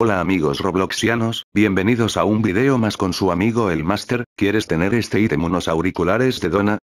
Hola amigos robloxianos, bienvenidos a un video más con su amigo el Master, ¿quieres tener este ítem unos auriculares de dona?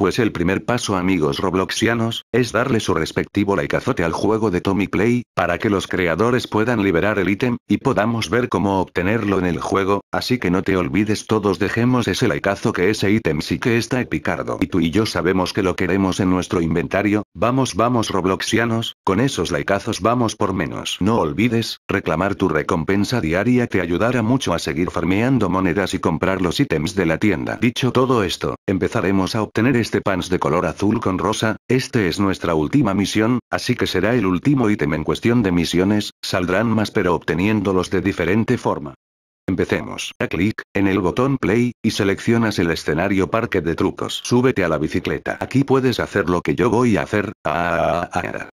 Pues el primer paso amigos robloxianos, es darle su respectivo laicazote al juego de Tommy Play, para que los creadores puedan liberar el ítem, y podamos ver cómo obtenerlo en el juego, así que no te olvides todos dejemos ese likeazo que ese ítem sí que está epicardo. Y tú y yo sabemos que lo queremos en nuestro inventario, vamos vamos robloxianos, con esos likeazos vamos por menos. No olvides, reclamar tu recompensa diaria te ayudará mucho a seguir farmeando monedas y comprar los ítems de la tienda. Dicho todo esto, empezaremos a obtener este este pants de color azul con rosa, este es nuestra última misión, así que será el último ítem en cuestión de misiones, saldrán más pero obteniéndolos de diferente forma. Empecemos. A clic en el botón play y seleccionas el escenario parque de trucos. Súbete a la bicicleta. Aquí puedes hacer lo que yo voy a hacer. Ah, ah, ah,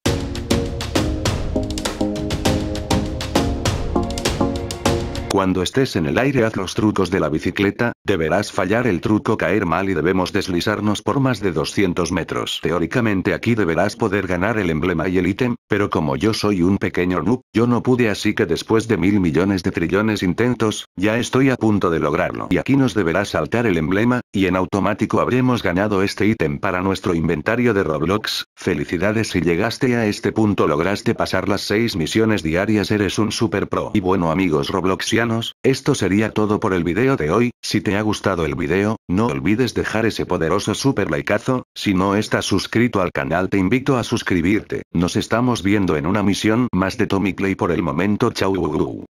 Cuando estés en el aire haz los trucos de la bicicleta, deberás fallar el truco caer mal y debemos deslizarnos por más de 200 metros. Teóricamente aquí deberás poder ganar el emblema y el ítem, pero como yo soy un pequeño noob, yo no pude así que después de mil millones de trillones intentos, ya estoy a punto de lograrlo. Y aquí nos deberá saltar el emblema, y en automático habremos ganado este ítem para nuestro inventario de Roblox. Felicidades si llegaste a este punto lograste pasar las 6 misiones diarias eres un super pro. Y bueno amigos ya esto sería todo por el video de hoy, si te ha gustado el video, no olvides dejar ese poderoso super likeazo, si no estás suscrito al canal te invito a suscribirte, nos estamos viendo en una misión más de Tommy Clay por el momento chau